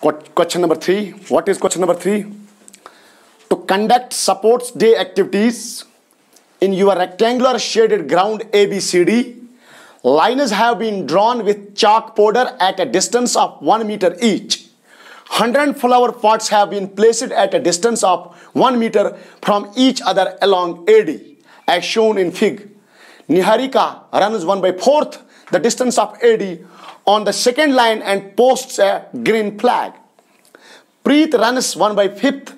Question number three. What is question number three? To conduct supports day activities in your rectangular shaded ground ABCD, lines have been drawn with chalk powder at a distance of 1 meter each. 100 flower pots have been placed at a distance of 1 meter from each other along AD, as shown in fig. Niharika runs 1 by 4th the distance of AD on the second line and posts a green flag. Preet runs 1 by 5th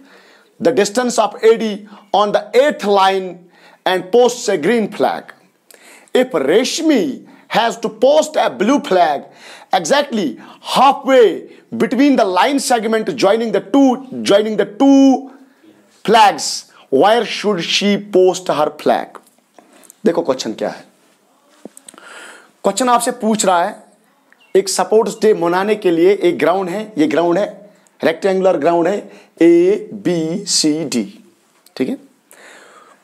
the distance of AD on the 8th line and posts a green flag. If Reshmi has to post a blue flag exactly halfway between the line segment joining the two joining the two flags, where should she post her flag? देखो question क्या है question आपसे पूछ रहा है एक support day मनाने के लिए एक ग्राउंड है ये ग्राउंड है रेक्टेंगुलर ग्राउंड है ए बी सी डी ठीक है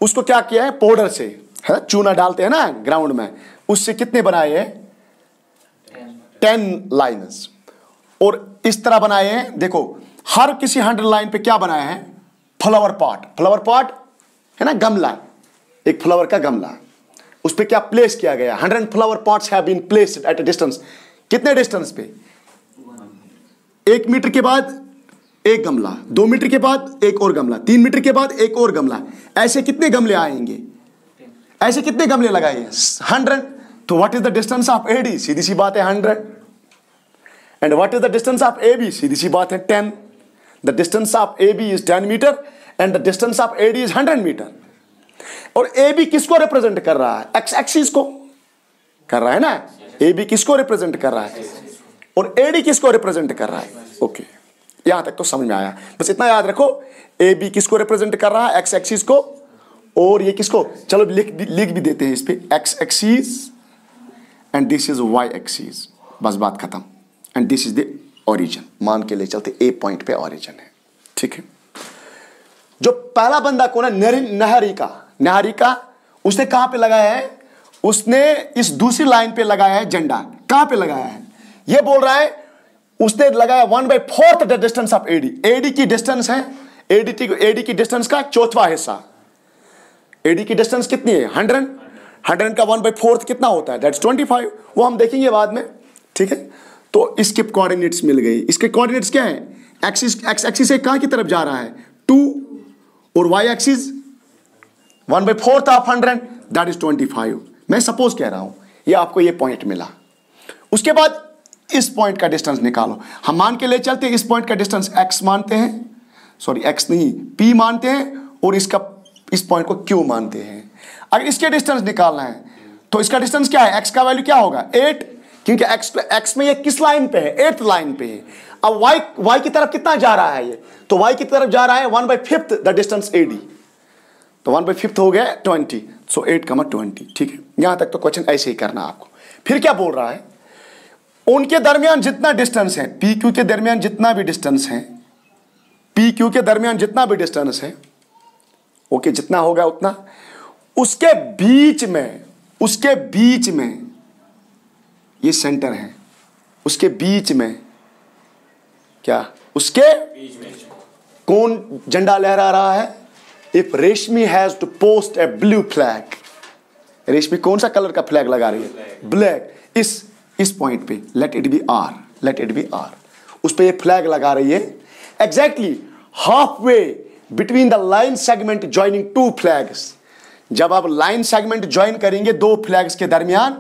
उसको क्या किया है पाउडर से है चूना डालते हैं ना ग्राउंड में उससे कितने बनाए हैं टेन लाइन और इस तरह बनाए हैं देखो हर किसी हंड्रेड लाइन पे क्या बनाए हैं फ्लावर पॉट फ्लावर पॉट है ना गमला एक फ्लावर का गमला उस पर क्या प्लेस किया गया hundred flower pots have been placed at a distance कितने डिस्टेंस पे एक मीटर के बाद एक गमला दो मीटर के बाद एक और गमला तीन मीटर के बाद एक और गमला ऐसे कितने गमले आएंगे ऐसे कितने गमले लगाए हंड्रेड तो what is the distance of A D सीधी सी बात है hundred and what is the distance of A B सीधी सी बात है ten the distance of A B is ten metre and the distance of A D is hundred metre और A B किसको रिप्रेजेंट कर रहा है एक्स एक्सिस को कर रहा है ना ए बी किसको रिप्रेजेंट कर रहा है और ए डी किसको रिप्रेजेंट कर रहा है ओके okay. यहां तक तो समझ में आया बस इतना याद रखो ए बी किसको रिप्रेजेंट कर रहा है एक्स एक्सिस को और ये किसको चलो लिख लिख भी देते हैं इस पर X axis and this is Y axis बस बात खत्म and this is the origin मान के ले चलते ए पॉइंट पे ओरिजिन है ठीक है जो पहला बंदा कौन है नहरी का निहारिका उसने कहां पे लगाया है उसने इस दूसरी लाइन पे लगाया है झंडा कहां पे लगाया है ये बोल रहा है उसने लगाया one by fourth distance of AD AD की डिस्टेंस है एडी एडी की डिस्टेंस का चौथवा हिस्सा एडी की डिस्टेंस कितनी है हंड्रेड हंड्रेड का वन बाई फोर्थ कितना होता है दैट्स ट्वेंटी फाइव वो हम देखेंगे बाद में ठीक है तो इसके कोऑर्डिनेट्स मिल गई इसके कोऑर्डिनेट्स क्या है एक्सिस एक्स एक्सिस से कहाँ की तरफ जा रहा है टू और Y axis one by fourth of hundred that is twenty five मैं सपोज कह रहा हूं ये आपको ये पॉइंट मिला उसके बाद इस पॉइंट का डिस्टेंस निकालो हम मान के ले चलते हैं इस पॉइंट का डिस्टेंस एक्स मानते हैं सॉरी एक्स नहीं पी मानते हैं और इसका इस पॉइंट को क्यू मानते हैं अगर इसके डिस्टेंस निकालना है तो इसका डिस्टेंस क्या है एक्स का वैल्यू क्या होगा एट क्योंकि एक्स एक्स में ये किस लाइन पे है एट लाइन पे है अब वाई वाई की तरफ कितना जा रहा है ये तो वाई की तरफ जा रहा है one by fifth the distance AD तो वन बाई फिफ्थ हो गया twenty so eight comma twenty ठीक है यहां तक तो क्वेश्चन ऐसे ही करना आपको फिर क्या बोल रहा है उनके दरमियान जितना डिस्टेंस है पी क्यू के दरमियान जितना भी डिस्टेंस है पी क्यू के दरमियान जितना भी डिस्टेंस है ओके जितना होगा उतना उसके बीच में उसके बीच में ये सेंटर है उसके बीच में क्या उसके बीच में। कौन झंडा लहरा रहा है if Reshmi has to post a blue flag Reshmi कौन सा कलर का फ्लैग लगा रही है ब्लैक इस इस पॉइंट पे let it be R let it be R उस पर फ्लैग लगा रही है exactly half way between the line segment joining two flags जब आप लाइन सेगमेंट ज्वाइन करेंगे दो फ्लैग्स के दरमियान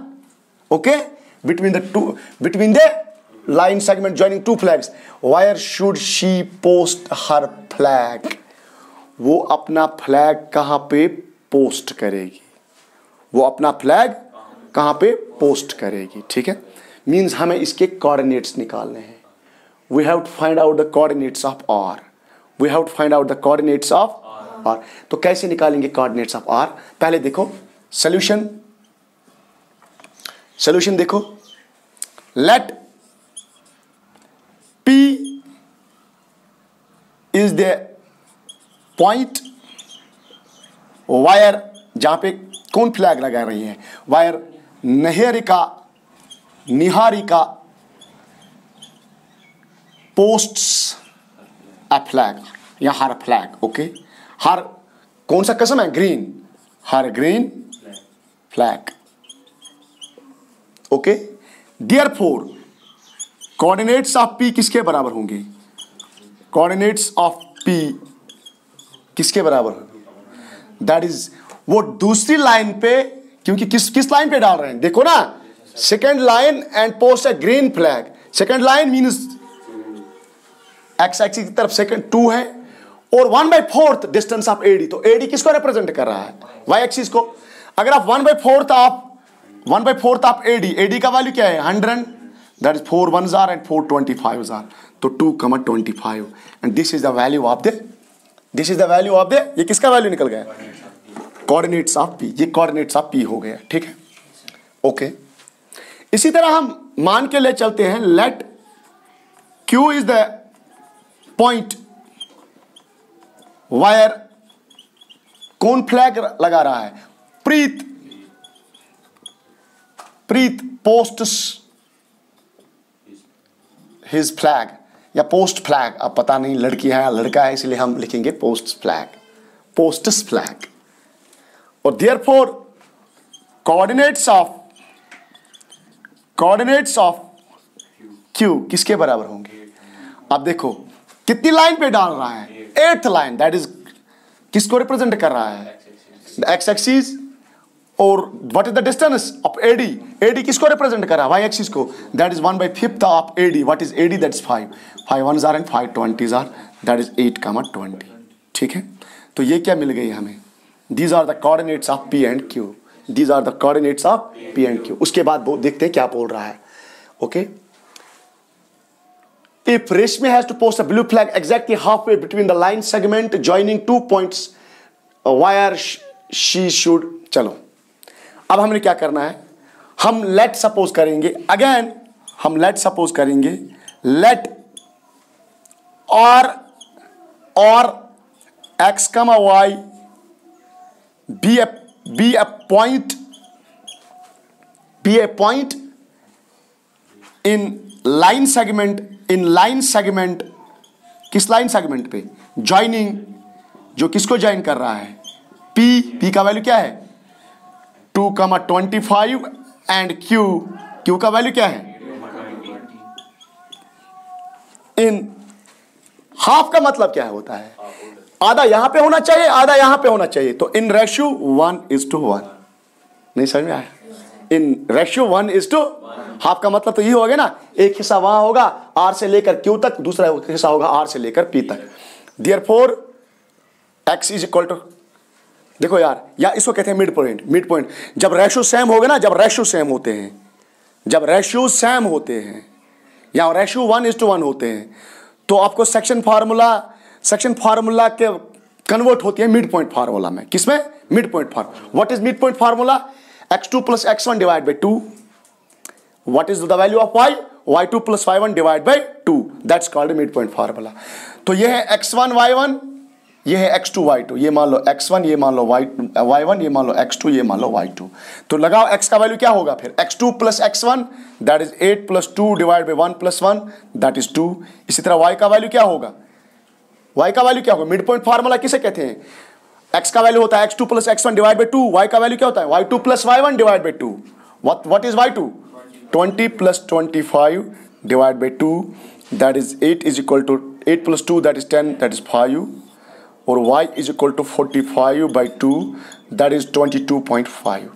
okay between the two between the line segment joining two flags where should she post her flag वो अपना flag कहाँ पे पोस्ट करेगी वो अपना फ्लैग कहाँ पे पोस्ट करेगी ठीक है मीन्स हमें इसके कोऑर्डिनेट्स निकालने हैं we have to find out the coordinates of R we have to find out the coordinates of R तो कैसे निकालेंगे कोऑर्डिनेट्स ऑफ आर पहले देखो सोल्यूशन सोल्यूशन देखो let P is the point where जहां पे कौन फ्लैग लगा रही है वायर नहरिका निहारिका पोस्ट्स अ फ्लैग या हर फ्लैग ओके हर कौन सा कसम है green her green flag okay therefore coordinates of P किसके बराबर होंगे कोऑर्डिनेट्स ऑफ पी किसके बराबर दैट इज वो दूसरी लाइन पे क्योंकि किस किस लाइन पे डाल रहे हैं देखो ना second line and post a green flag second line means X X की तरफ सेकेंड टू है और one by fourth distance of AD तो एडी किसको रिप्रेजेंट कर रहा है वाई एक्सिस को अगर आप वन बाई फोर्थ आप वन बाई फोर्थ आप एडी एडी का वैल्यू क्या है hundred that is four one जार एंड फोर ट्वेंटी फाइव जार तो two comma twenty five and this is the value of the this is the value of the ये किसका value निकल गया कोऑर्डिनेट्स ऑफ पी ये कोऑर्डिनेट्स ऑफ पी हो गया ठीक है ओके okay. इसी तरह हम मान के ले चलते हैं let Q is the point where कौन फ्लैग लगा रहा है Preet Preet post his flag या पोस्ट फ्लैग अब पता नहीं लड़की है या लड़का है इसलिए हम लिखेंगे पोस्ट फ्लैग पोस्टस फ्लैग और therefore coordinates of coordinates of Q किसके बराबर होंगे अब देखो कितनी लाइन पे डाल रहा है एट्थ लाइन दैट इज किसको रिप्रेजेंट कर रहा है एक्स एक्सिस और what is the distance of AD AD किसको रिप्रेजेंट करा वाई एक्सिस को that is one by fifth of AD what is AD that is five five one are and five twenty are that is eight comma twenty ठीक है तो ये क्या मिल गई हमें these are the coordinates of P and Q these are the coordinates of P and Q उसके बाद वो देखते हैं क्या बोल रहा है okay if Reshmi has to post a blue flag exactly half way between the line segment joining two points where she should चलो अब हमने क्या करना है हम लेट सपोज करेंगे अगेन हम लेट सपोज करेंगे लेट और और x comma y B A B A point B A point in line segment in line segment किस लाइन सेगमेंट पे ज्वाइनिंग जो किसको ज्वाइन कर रहा है पी पी का वैल्यू क्या है two comma twenty five and Q Q का वैल्यू क्या है इन हाफ का मतलब क्या होता है आधा यहां पे होना चाहिए आधा यहां पे होना चाहिए तो in ratio one is to one नहीं समझ में आया in ratio one is to half का मतलब तो ये हो गया ना एक हिस्सा वहां होगा आर से लेकर क्यू तक दूसरा हिस्सा होगा आर से लेकर पी तक there four x is equal to देखो यार या इसको कहते हैं मिड पॉइंट मिड पॉइंट जब रेशो सेम हो गए ना जब रेशो सेम होते हैं जब रेशो सेम होते हैं या ratio one is to one होते हैं तो आपको सेक्शन फार्मूला सेक्शन फार्मूला के कन्वर्ट होती है मिड पॉइंट फार्मूला में किसमें mid point formula what is mid point formula x two plus x one divide by two what is the value of y y two plus y one divide by two that's called mid point formula तो यह है x one y one ये है x to Y to ये मान लो x one ये मान लो वाई वाई वन ये मान लो एक्स टू ये मान लो वाई टू तो लगाओ एक्स का वैल्यू क्या होगा फिर x two plus x one that is eight plus two divide by one plus one that is two इसी तरह वाई का वैल्यू क्या होगा वाई का वैल्यू क्या होगा मिड पॉइंट फार्मूला किसे कहते हैं एक्स का वैल्यू होता है x two plus x one divide by two y का वैल्यू क्या होता है y two plus y one divide by two what what is y two twenty plus twenty five divide by two that is eight is equal to eight plus two that is ten that is five और y is equal to forty five by two that is twenty two point five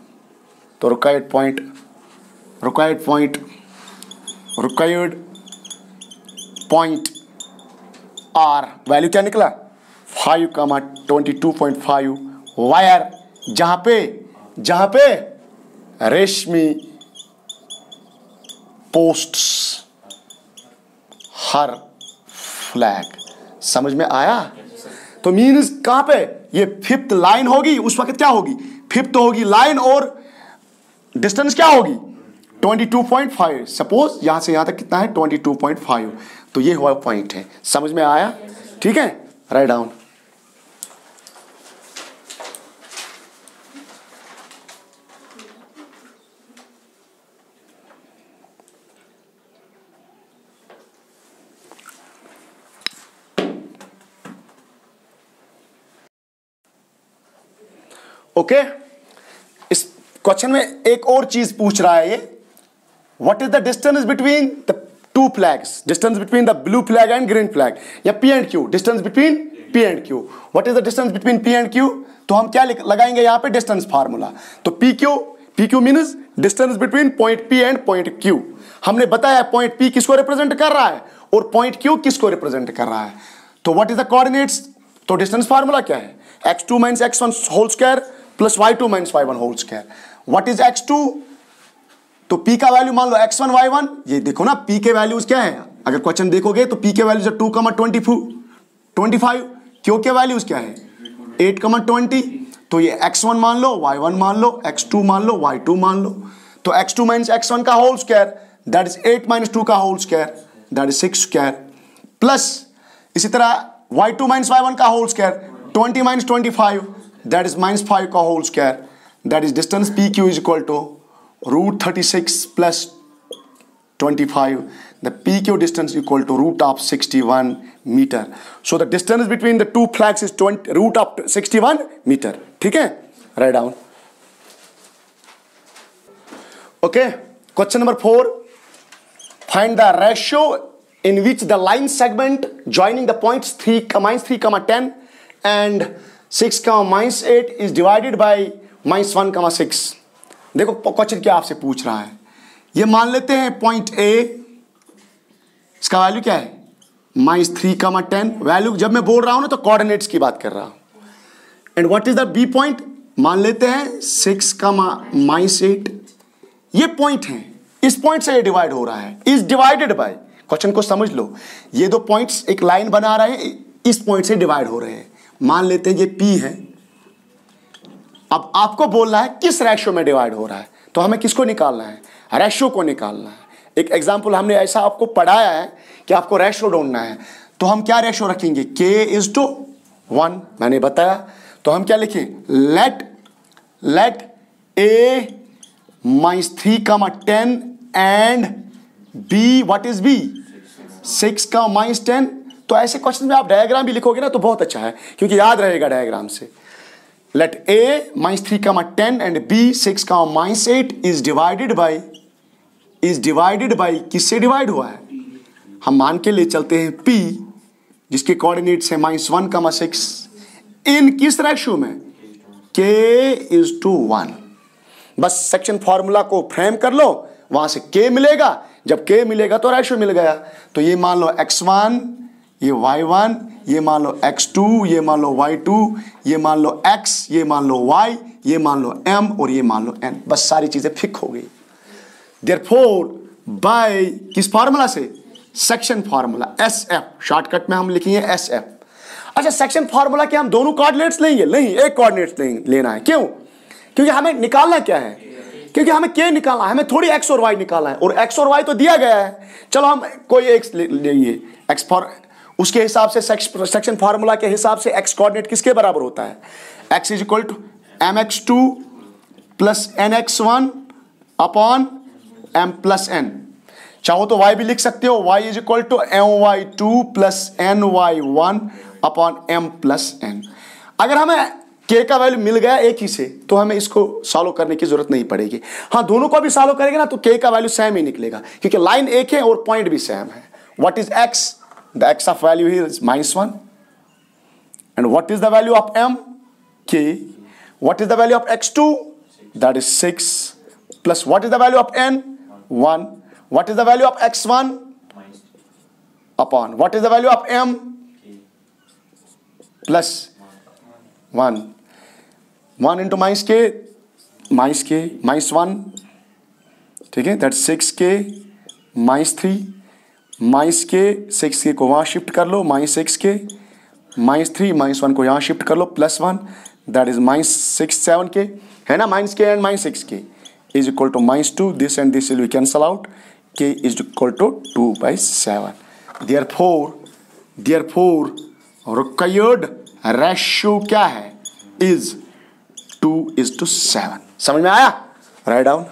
तो required point required point required point are value क्या निकला five comma twenty two point five where जहाँ पे जहाँ पे रेशमी posts हर flag समझ में आया तो मीन्स कहाँ पे ये फिफ्थ लाइन होगी उस वक्त क्या होगी फिफ्थ तो होगी लाइन और डिस्टेंस क्या होगी 22.5 सपोज यहां से यहां तक कितना है 22.5 तो ये हुआ पॉइंट है समझ में आया ठीक है राइट डाउन ओके इस क्वेश्चन में एक और चीज पूछ रहा है ये what is the distance between the two flags distance between the blue flag and green flag या P and Q distance between P and Q what is the distance between P and Q तो हम क्या लगाएंगे यहां पे distance formula तो P Q P Q minus distance between point P and point Q हमने बताया पॉइंट पी किसको रिप्रेजेंट कर रहा है और पॉइंट क्यू किसको रिप्रेजेंट कर रहा है तो व्हाट इज द कोऑर्डिनेट्स तो डिस्टेंस फार्मूला क्या है x two minus x one whole square plus y two minus y one whole square what is x two तो पी का वैल्यू मान लो एक्स वन वाई वन ये देखो ना पी के वैल्यूज क्या है अगर क्वेश्चन देखोगे तो पी के वैल्यूज टू कमा ट्वेंटी फू ट्वेंटी फाइव क्यों के वैल्यूज क्या है एट कमा ट्वेंटी तो ये एक्स वन मान लो वाई वन मान लो एक्स टू मान लो वाई टू मान लो तो x two minus x one का whole square that is eight minus two का whole square that is six square plus इसी तरह y two minus y one का whole square twenty minus twenty five that is minus 5 ka whole square that is distance PQ is equal to root 36 plus 25 the PQ distance equal to root of 61 meter so the distance between the two flags is 20, root of 61 meter okay write down okay question number 4 find the ratio in which the line segment joining the points 3 minus 3 comma 10 and six का minus eight is divided by minus one का six देखो question क्या आपसे पूछ रहा है ये मान लेते हैं पॉइंट ए इसका वैल्यू क्या है माइनस थ्री का टेन वैल्यू जब मैं बोल रहा हूं ना तो कोऑर्डिनेट्स की बात कर रहा हूं and what is the B point मान लेते हैं सिक्स का माइनस एट ये पॉइंट है इस पॉइंट से ये डिवाइड हो रहा है इज डिवाइडेड बाय क्वेश्चन को समझ लो ये दो पॉइंट्स एक लाइन बना रहे हैं इस पॉइंट से डिवाइड हो रहे हैं मान लेते हैं ये पी है अब आपको बोलना है किस रेशो में डिवाइड हो रहा है तो हमें किसको निकालना है रेशो को निकालना है एक एग्जाम्पल हमने ऐसा आपको पढ़ाया है कि आपको रेशो ढूंढना है तो हम क्या रेशो रखेंगे के इज टू वन मैंने बताया तो हम क्या लिखें let let A minus three का ten and B what is B six का माइनस टेन तो ऐसे क्वेश्चन में आप डायग्राम भी लिखोगे ना तो बहुत अच्छा है क्योंकि याद रहेगा डायग्राम से लेट ए माइनस थ्री का टेन एंड बी सिक्स का minus eight is divided by is divided by किससे डिवाइड हुआ है हम मान के ले चलते हैं p जिसके कोऑर्डिनेट्स है माइनस वन मा सिक्स इन किस रेशो में k इज टू वन बस सेक्शन फॉर्मूला को फ्रेम कर लो वहां से k मिलेगा जब k मिलेगा तो रेशो मिल गया तो ये मान लो x1 ये y1 ये मान लो x2 ये मान लो y2 ये मान लो x ये मान लो y ये मान लो m और ये मान लो n बस सारी चीज़ें फिक हो गई देर फोर बाई किस फार्मूला से section formula S F shortcut में हम लिखेंगे एस एफ अच्छा सेक्शन फार्मूला के हम दोनों कोऑर्डिनेट्स लेंगे नहीं एक कोऑर्डिनेट लेना है क्यों क्योंकि हमें निकालना क्या है क्योंकि हमें के निकालना है हमें थोड़ी एक्स और वाई निकालना है और एक्स और वाई तो दिया गया है चलो हम कोई एक्स ले एक्स फॉर उसके हिसाब से सेक्शन फार्मूला के हिसाब से एक्स कोऑर्डिनेट किसके बराबर होता है x is equal to m x two plus n x one upon m plus n चाहो तो वाई भी लिख सकते हो y is equal to m y two plus n y one upon m plus n अगर हमें के का वैल्यू मिल गया एक ही से तो हमें इसको सॉल्व करने की जरूरत नहीं पड़ेगी हाँ दोनों को भी सॉल्व करेंगे ना तो के का वैल्यू सेम ही निकलेगा क्योंकि लाइन एक है और पॉइंट भी सेम है what is x The x of value here is minus 1. And what is the value of m? K. What is the value of x2? That is 6. Plus what is the value of n? 1. What is the value of x1? Upon. What is the value of m? Plus 1. 1 into minus k, minus k, minus 1. Okay, that's six k minus three. Minus k six k को वहाँ shift कर लो minus six k minus three minus one को यहाँ shift कर लो plus one that is minus six seven k है ना minus k and minus six k is equal to minus two this and this will we cancel out k is equal to two by seven there four there four required ratio क्या है is to is two seven समझ में आया right down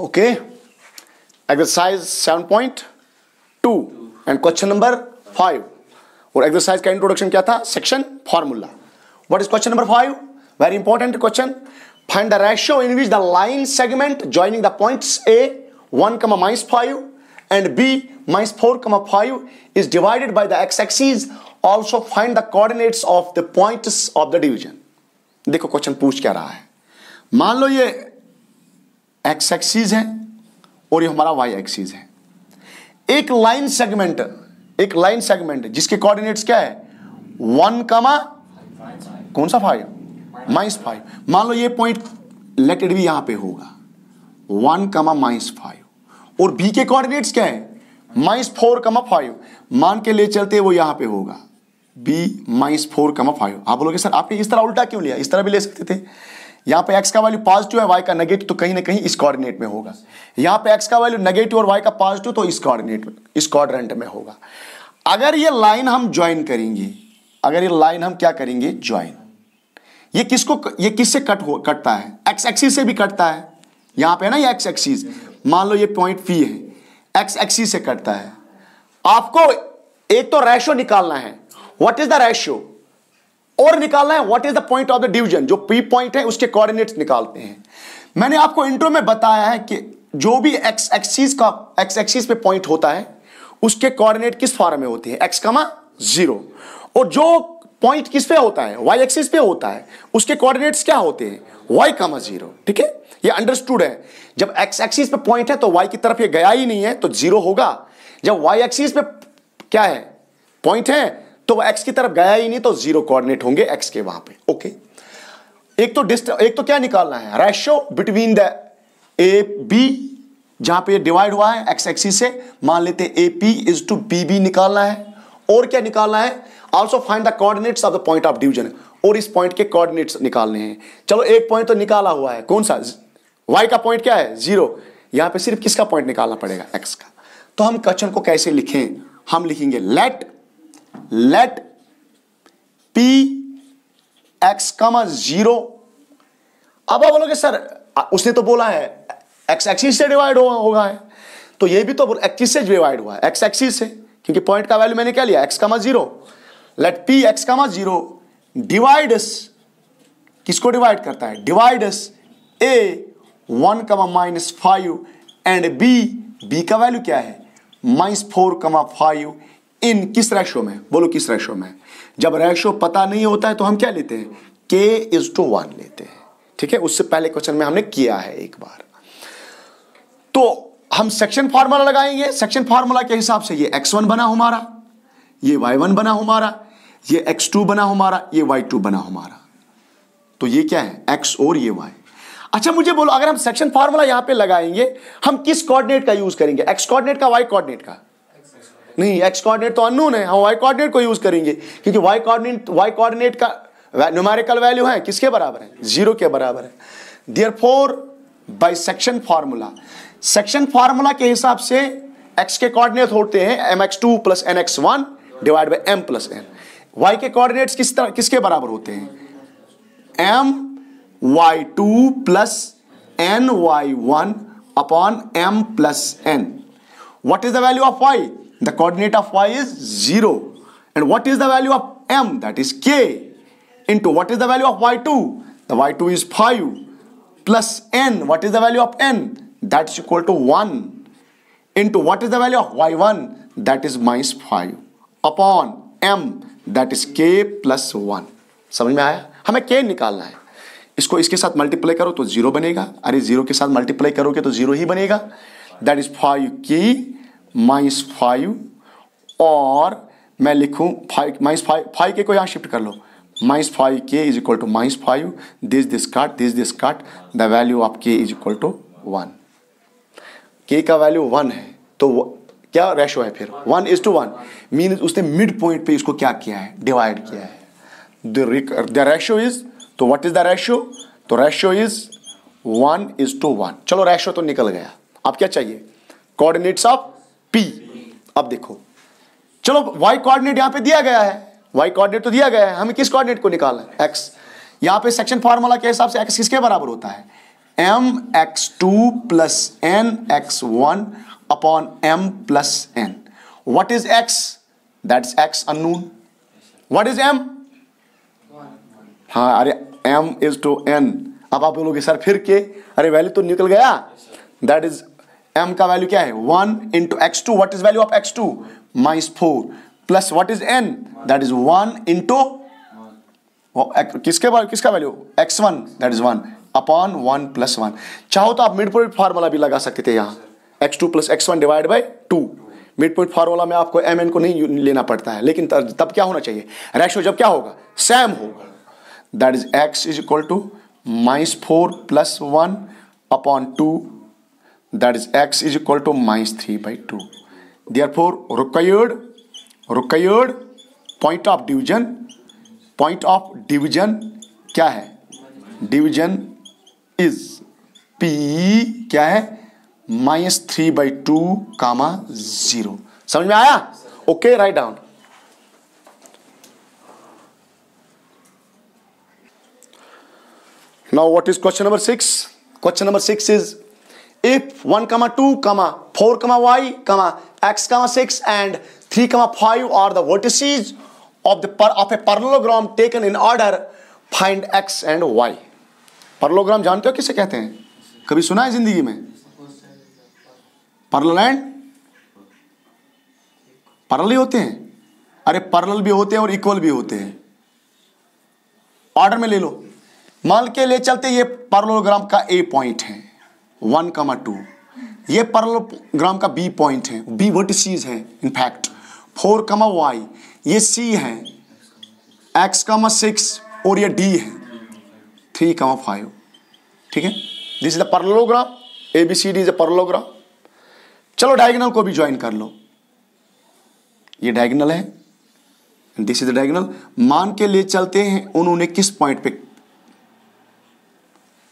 okay exercise seven point two and question number five और exercise का introduction क्या था section formula what is question number five very important question find the ratio in which the line segment joining the point A one comma minus five and B minus four comma five is divided by the x axis also find the coordinates of the point of the division देखो question पूछ क्या रहा है मान लो ये x axes है और ये हमारा वाई एक्सीज है एक लाइन सेगमेंट एक लाइन सेगमेंट जिसके कोऑर्डिनेट्स क्या है वन कमा कौन सा फाइव माइनस फाइव मान लो ये पॉइंट लेटेड भी यहां पे होगा वन कमा माइनस फाइव और बी के कोऑर्डिनेट्स क्या है माइनस फोर कमा फाइव मान के ले चलते वो यहां पे होगा B minus four comma five आप बोलोगे सर आपने इस तरह उल्टा क्यों लिया इस तरह भी ले सकते थे यहां पे x का वैल्यू पॉजिटिव है y का नेगेटिव तो कहीं ना कहीं इस कोऑर्डिनेट में होगा यहां पे x का वैल्यू नेगेटिव और y का पॉजिटिव तो इस कोऑर्डिनेट में इस कॉर्डरेंट में होगा अगर ये लाइन हम ज्वाइन करेंगे अगर ये लाइन हम क्या करेंगे ज्वाइन ये किसको ये किससे कट हो कटता है x एक्सिस से भी कटता है यहां पे ना ये x एक्सिस मान लो ये पॉइंट p है x एक्सिस से कटता है आपको एक तो रेशियो निकालना है व्हाट इज द रेशियो और निकालना है what is the point of the division जो पी पॉइंट है उसके कोऑर्डिनेट्स निकालते हैं मैंने आपको इंट्रो में बताया है कि जो भी एक्स एक्सिस का एक्स एक्सिस पे पॉइंट होता है उसके कोऑर्डिनेट किस फॉर्म में होते हैं एक्स कमा जीरो और जो पॉइंट किस पे होता है वाई एक्सिस पे होता है उसके कोऑर्डिनेट्स क्या होते हैं वाई कमा जीरो ठीक है ये अंडरस्टूड है जब एक्स एक्सिस पे पॉइंट है तो वाई की तरफ ये गया ही नहीं है तो जीरो होगा जब वाई एक्सिस पे क्या है पॉइंट है तो एक्स की तरफ गया ही नहीं तो जीरो कोऑर्डिनेट होंगे एक्स के वहां पे ओके एक तो डिस्ट एक तो क्या निकालना है ratio between the A B जहां पे ये डिवाइड हुआ है एक्स एक्सिस से मान लेते A P is to B B निकालना है और क्या निकालना है also find the coordinates of the point of division और इस पॉइंट के कोऑर्डिनेट्स निकालने हैं चलो एक पॉइंट तो निकाला हुआ है कौन सा वाई का पॉइंट क्या है जीरो यहां पे सिर्फ किसका पॉइंट निकालना पड़ेगा एक्स का तो हम क्वेश्चन को कैसे लिखें हम लिखेंगे let let P x comma zero अब आप बोलोगे सर उसने तो बोला है एक्स एक्सिस से डिवाइड हो, होगा है तो ये भी तो एक्सिस से डिवाइड हुआ है एक्स एक्सिस से क्योंकि पॉइंट का वैल्यू मैंने क्या लिया x comma zero let P x comma zero divides किसको डिवाइड करता है divides A one comma minus five and B B का वैल्यू क्या है minus four comma five in किस रेशो में बोलो किस रेशो में जब रेशो पता नहीं होता है तो हम क्या लेते हैं के इज टू वन लेते हैं ठीक है उससे पहले क्वेश्चन में हमने किया है एक बार तो हम सेक्शन फार्मूला लगाएंगे सेक्शन फार्मूला के हिसाब से ये एक्स वन बना हमारा ये वाई वन बना हमारा ये एक्स टू बना हमारा ये वाई टू बना हमारा तो ये क्या है एक्स और ये वाई अच्छा मुझे बोलो अगर हम सेक्शन फार्मूला यहां पे लगाएंगे हम किस कोऑर्डिनेट का यूज करेंगे एक्स कोऑर्डिनेट का वाई कोऑर्डिनेट का नहीं एक्स कोऑर्डिनेट तो अननोन है हम वाई कोऑर्डिनेट को यूज करेंगे क्योंकि वाई कोऑर्डिनेट वाई कोऑर्डिनेट का न्यूमेरिकल वैल्यू है किसके बराबर है जीरो के बराबर है therefore by section formula section formula के हिसाब से एक्स के कोऑर्डिनेट होते हैं m x two plus n x one divide by m plus n y के कॉर्डिनेट किस तरह किसके बराबर होते हैं m y two plus n y one upon m plus n what is the value of y The coordinate of y is 0. And what is the value of m? That is k. Into what is the value of y2? The y2 is 5. Plus n. What is the value of n? that is equal to 1. Into what is the value of y1? That is minus 5. Upon m. That is k plus 1. समझ में आया हमें k निकालना है इसको इसके साथ multiply करो तो 0 बनेगा अरे 0 के साथ मल्टीप्लाई करोगे तो 0 ही बनेगा दैट इज फाइव की माइनस फाइव और मैं लिखूं फाइव माइनस फाइव फाइव के को यहाँ शिफ्ट कर लो minus five k is equal to minus five this this काट दिस दिस काट the value of k is equal to one k का वैल्यू वन है तो क्या रेशो है फिर one is to one mean उसने मिड पॉइंट पे इसको क्या किया है डिवाइड किया है द रेशो इज तो व्हाट इज द रेशो तो ratio is one is to one चलो रेशो तो निकल गया अब क्या चाहिए कोऑर्डिनेट्स ऑफ पी अब देखो चलो वाई कोऑर्डिनेट यहां पे दिया गया है वाई कोऑर्डिनेट तो दिया गया है हमें किस कोऑर्डिनेट को निकालना है एक्स यहां पे सेक्शन फार्मूला के हिसाब से एक्स किसके बराबर होता है m x two plus n x one upon m plus n what is x that x unknown what is m हाँ अरे एम इज टू एन अब आप बोलोगे सर फिर के अरे वैल्यू तो निकल गया दैट इज एम का वैल्यू क्या है one into x two what is value of x two minus four plus what is n that is one into किसके किसका value x one that is one upon one plus one चाहो तो आप mid point formula भी लगा सकते थे यहाँ x two plus x one divide by two mid point formula में आपको एम एन को नहीं लेना पड़ता है लेकिन तब क्या होना चाहिए रेशो जब क्या होगा सेम होगा that is x is equal to minus four plus one upon two that is x is equal to minus 3 by 2. Therefore, required, required point of division, point of division क्या है division is P क्या है minus three by two comma zero समझ में आया okay write down now what is question number six question number six is if 1 comma 2 comma 4 comma y comma x comma 6 and 3 comma 5 are the vertices of the per, of a parallelogram taken in order find x and y parallelogram जानते हो किसे कहते हैं कभी सुना है जिंदगी में parallel and parallel ही होते हैं अरे parallel भी होते हैं और equal भी होते हैं ऑर्डर में ले लो मान के ले चलते ये parallelogram का ए पॉइंट है वन कमा टू ये पर्लोग्राम का बी पॉइंट है बी वट सीज है इनफैक्ट फोर कमा वाई ये सी है एक्स कमा सिक्स और ये डी है थ्री कमा फाइव ठीक है this is the parallelogram A B C D is a parallelogram चलो डायगनल को भी ज्वाइन कर लो ये डायगनल है दिस इज द डायगनल मान के लिए चलते हैं उन्होंने किस पॉइंट पे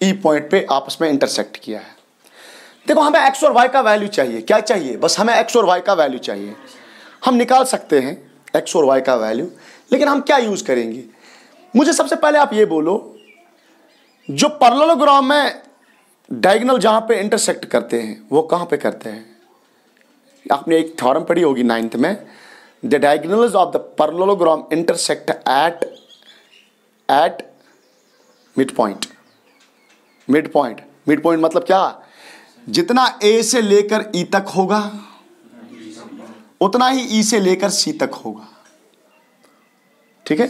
ई e पॉइंट पे आपस में इंटरसेक्ट किया है देखो हमें एक्स और वाई का वैल्यू चाहिए क्या चाहिए बस हमें एक्स और वाई का वैल्यू चाहिए हम निकाल सकते हैं एक्स और वाई का वैल्यू लेकिन हम क्या यूज़ करेंगे मुझे सबसे पहले आप ये बोलो जो पर्लोग्राम में डायगनल जहां पे इंटरसेक्ट करते हैं वो कहां पे करते हैं आपने एक थॉरम पढ़ी होगी नाइन्थ में the diagonal of the parallelogram intersect at at mid point mid point mid point मतलब क्या जितना ए से लेकर ई तक होगा उतना ही ई से लेकर सी तक होगा ठीक है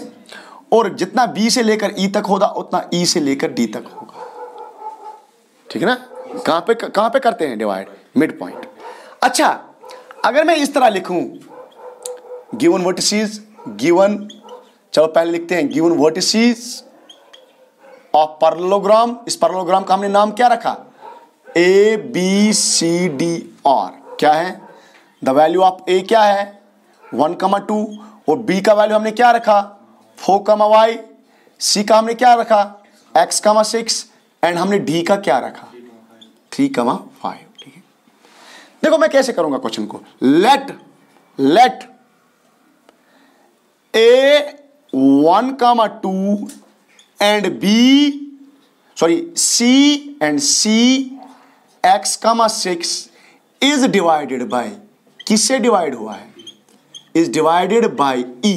और जितना बी से लेकर ई तक होगा उतना ई से लेकर डी तक होगा ठीक है ना कहां पे कहां पे करते हैं डिवाइड मिड पॉइंट अच्छा अगर मैं इस तरह लिखूं गिवन वर्टिसेस गिवन चलो पहले लिखते हैं गिवन वर्टिसेस ऑफ पर्लोग्राम इस पर्लोग्राम का हमने नाम क्या रखा A B C D R क्या है द वैल्यू ऑफ ए क्या है वन कमा टू और बी का वैल्यू हमने क्या रखा फोर कमा वाई सी का हमने क्या रखा एक्स कमा सिक्स एंड हमने डी का क्या रखा थ्री कमा फाइव ठीक है देखो मैं कैसे करूंगा क्वेश्चन को let let A one comma two and B sorry C and C x comma six is divided by किससे डिवाइड हुआ है इज डिवाइडेड बाई ई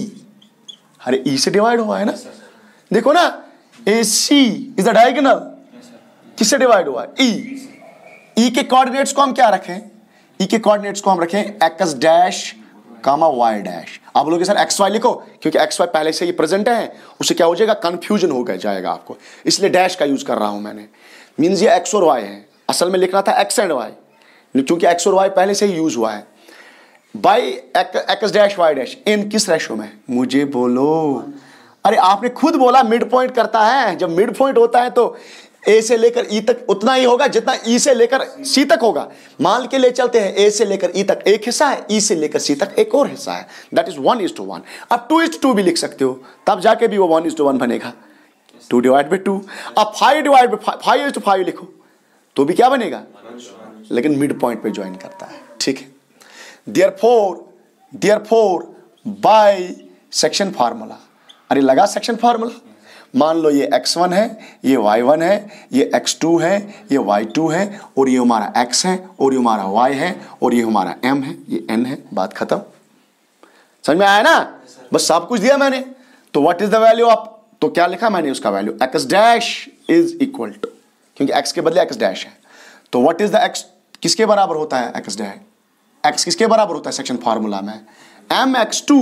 अरे ई e से डिवाइड हुआ है ना देखो ना A C is the diagonal किससे डिवाइड हुआ ई e. ई e के कोऑर्डिनेट्स को हम क्या रखें ई के कोऑर्डिनेट्स को हम रखें x dash comma y dash आप बोलोगे सर एक्स वाई लिखो क्योंकि एक्स वाई पहले से ही प्रेजेंट है उसे क्या हो जाएगा कंफ्यूजन हो गया जाएगा आपको इसलिए डैश का यूज कर रहा हूं मैंने मीन्स ये एक्स और वाई है असल में लिखना था एक्स एंड वाई चूंकि एक्स और वाई पहले से ही यूज हुआ है by x dash y dash इन किस रेशो में मुझे बोलो अरे आपने खुद बोला मिड पॉइंट करता है जब मिड पॉइंट होता है तो ए से लेकर ई e तक उतना ही होगा जितना ई e से लेकर सी तक होगा मान के ले चलते हैं ए से लेकर ई e तक एक हिस्सा है ई से लेकर सी तक एक और हिस्सा है that is one is to one अब टू इज टू भी लिख सकते हो तब जाके भी वो वन इज टू वन बनेगा टू डिवाइड बाई टू अब five divide by five is to five लिखो तो भी क्या बनेगा लेकिन मिड पॉइंट पे ज्वाइन करता है ठीक है there four there therefore by section formula अरे लगा सेक्शन फार्मूला मान लो ये x1 है ये y1 है ये x2 है ये y2 है और ये हमारा x है और ये हमारा y है और ये हमारा m है ये n है बात खत्म समझ में आया ना बस सब कुछ दिया मैंने तो what is the value of तो क्या लिखा मैंने उसका value x dash is equal to क्योंकि एक्स के बदले एक्स डैश है तो व्हाट इज द एक्स किसके बराबर होता है एक्स डैश एक्स किसके बराबर होता है सेक्शन फार्मूला में m x two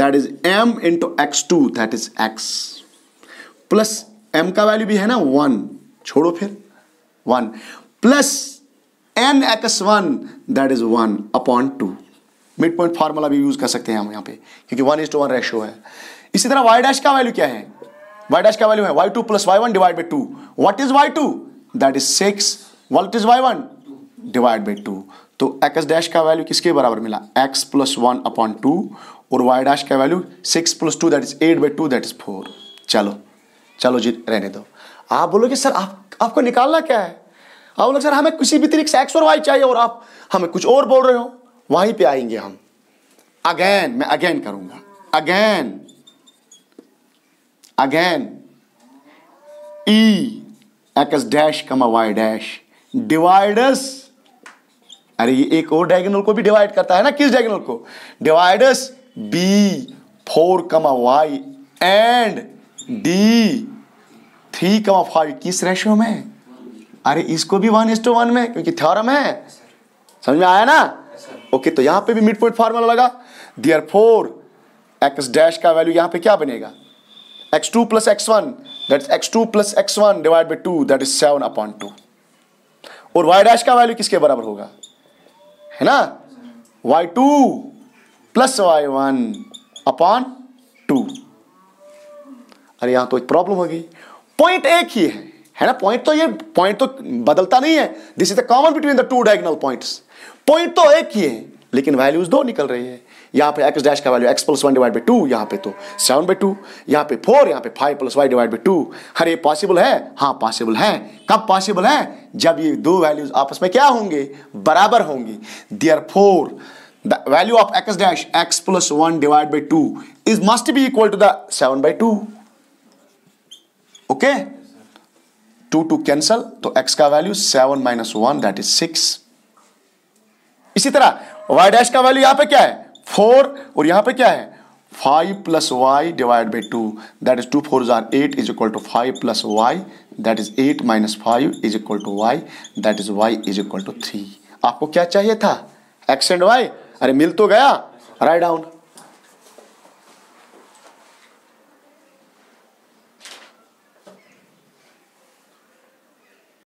that is m into x two that is x plus m का वैल्यू भी है ना वन छोड़ो फिर one plus n x one that is one upon two mid point formula भी use कर सकते हैं हम यहां पे क्योंकि one is to one ratio है इसी तरह वाई डैश का वैल्यू क्या है वाई डैश का वैल्यू है y two plus y one divide by two what is y two that is six what is y one divide by two तो x dash का वैल्यू किसके बराबर मिला x plus one upon two और y dash का value six plus two that is eight by two that is four चलो चलो जी रहने दो आप बोलोगे सर आप आपको निकालना क्या है आप बोलोगे सर हमें किसी भी तरीके से एक्स और वाई चाहिए और आप हमें कुछ और बोल रहे हो वहीं पे आएंगे हम अगेन मैं अगेन करूंगा again again E x dash comma y dash divides अरे ये एक और डायगोनल को भी डिवाइड करता है ना किस डायगोनल को divides B four comma y and D three comma five किस रेशियो में अरे इसको भी वन इंस्टो वन में क्योंकि थ्योरम है समझ में आया ना ओके okay, तो यहां पे भी मिड पॉइंट फार्मूला लगा दियर फोर एक्स डैश का वैल्यू यहां पे क्या बनेगा x2 plus x1 that's x2 plus x1 divided by 2 that is 7 upon 2 और y डैश का वैल्यू किसके बराबर होगा है ना y2 प्लस y1 अपॉन 2 अरे यहां तो एक प्रॉब्लम हो गई पॉइंट एक ही है है ना पॉइंट तो ये पॉइंट तो बदलता नहीं है this is the common between the two diagonal points point तो एक ही है लेकिन वैल्यूज दो निकल रही है यहाँ पे एक्स डैश का value x plus one divide by two यहाँ पे तो सेवन बाई टू यहाँ पे फोर यहाँ पे five plus y divide by two हर ये पॉसिबल है हाँ पॉसिबल है कब पॉसिबल है जब ये दो वैल्यूज आपस में क्या होंगे बराबर होंगे therefore the value of x dash x plus one divide by two is must be equal to the seven by two okay two two cancel तो एक्स का value seven minus one that is six इसी तरह y dash का value यहां पे क्या है four और यहां पे क्या है five plus y divide by two that is two four जार eight is equal to five plus y that is eight minus five is equal to y that is y is equal to three आपको क्या चाहिए था x and Y अरे मिल तो गया write down